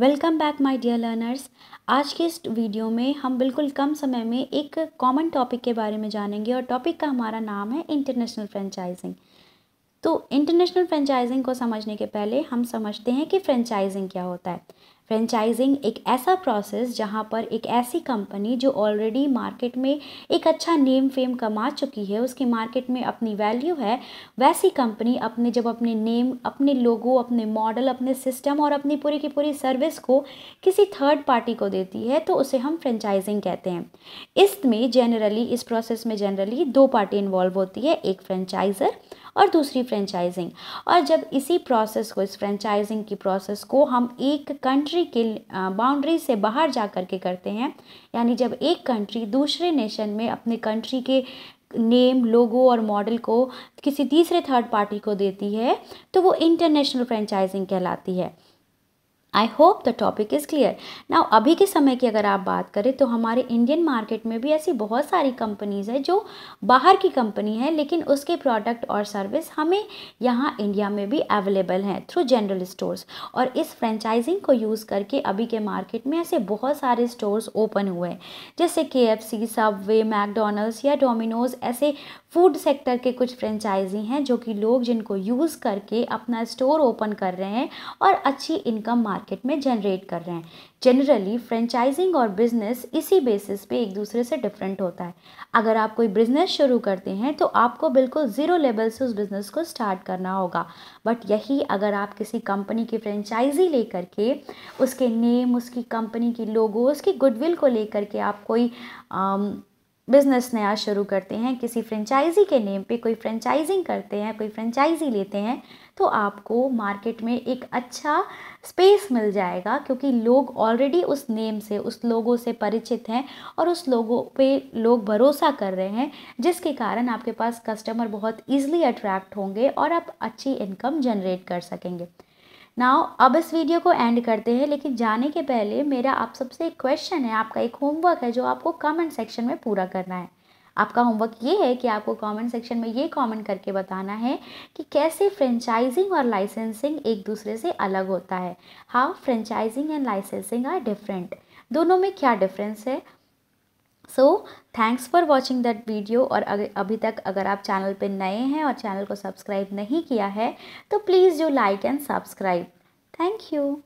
welcome back my dear learners आज के इस वीडियो में हम बिल्कुल कम समय में एक कॉमन टॉपिक के बारे में जानेंगे और टॉपिक का हमारा नाम है इंटरनेशनल फ्रेंचाइजिंग तो इंटरनेशनल फ्रेंचाइजिंग को समझने के पहले हम समझते हैं कि फ्रेंचाइजिंग क्या होता है फ्रेंचाइजिंग एक ऐसा प्रोसेस जहां पर एक ऐसी कंपनी जो ऑलरेडी मार्केट में एक अच्छा नेम फेम कमा चुकी है उसकी मार्केट में अपनी वैल्यू है वैसी कंपनी अपने जब अपने नेम अपने लोगो अपने मॉडल अपने सिस्टम और अपनी पूरी की पूरी सर्विस को किसी थर्ड पार्टी को देती है तो उसे हम फ्रेंचाइजिंग कहते हैं इसमें जनरली इस प्रोसेस में जनरली दो पार्टी इन्वॉल्व होती है एक फ्रेंचाइजर और दूसरी फ्रेंचाइजिंग और जब इसी प्रोसेस को इस फ्रेंचाइजिंग की प्रोसेस को हम एक कंट्री के बाउंड्री से बाहर जा कर के करते हैं यानी जब एक कंट्री दूसरे नेशन में अपने कंट्री के नेम लोगो और मॉडल को किसी तीसरे थर्ड पार्टी को देती है तो वो इंटरनेशनल फ्रेंचाइजिंग कहलाती है I hope the topic is clear ना अभी के समय की अगर आप बात करें तो हमारे इंडियन मार्केट में भी ऐसी बहुत सारी कंपनीज़ है जो बाहर की कंपनी है लेकिन उसके प्रोडक्ट और सर्विस हमें यहाँ इंडिया में भी अवेलेबल हैं थ्रू जनरल स्टोर्स और इस फ्रेंचाइजिंग को यूज़ करके अभी के मार्केट में ऐसे बहुत सारे स्टोर्स ओपन हुए हैं जैसे K F C Subway McDonald's या डोमिनोज ऐसे फूड सेक्टर के कुछ फ्रेंचाइजी हैं जो कि लोग जिनको यूज़ करके अपना स्टोर ओपन कर रहे हैं और अच्छी इनकम मार्केट मार्केट में जनरेट कर रहे हैं जनरली फ्रेंचाइजिंग और बिज़नेस इसी बेसिस पे एक दूसरे से डिफरेंट होता है अगर आप कोई बिज़नेस शुरू करते हैं तो आपको बिल्कुल ज़ीरो लेवल से उस बिज़नेस को स्टार्ट करना होगा बट यही अगर आप किसी कंपनी की फ्रेंचाइजी लेकर के उसके नेम उसकी कंपनी की लोगो उसकी गुडविल को लेकर के आप कोई आम, बिज़नेस नया शुरू करते हैं किसी फ्रेंचाइजी के नेम पे कोई फ्रेंचाइजिंग करते हैं कोई फ्रेंचाइजी लेते हैं तो आपको मार्केट में एक अच्छा स्पेस मिल जाएगा क्योंकि लोग ऑलरेडी उस नेम से उस लोगों से परिचित हैं और उस लोगों पे लोग भरोसा कर रहे हैं जिसके कारण आपके पास कस्टमर बहुत ईजिली अट्रैक्ट होंगे और आप अच्छी इनकम जनरेट कर सकेंगे नाउ अब इस वीडियो को एंड करते हैं लेकिन जाने के पहले मेरा आप सबसे एक क्वेश्चन है आपका एक होमवर्क है जो आपको कमेंट सेक्शन में पूरा करना है आपका होमवर्क ये है कि आपको कमेंट सेक्शन में ये कमेंट करके बताना है कि कैसे फ्रेंचाइजिंग और लाइसेंसिंग एक दूसरे से अलग होता है how franchising and licensing are different दोनों में क्या डिफरेंस है so thanks for watching that video और अभी तक अगर आप चैनल पर नए हैं और चैनल को सब्सक्राइब नहीं किया है तो प्लीज़ जो like and subscribe thank you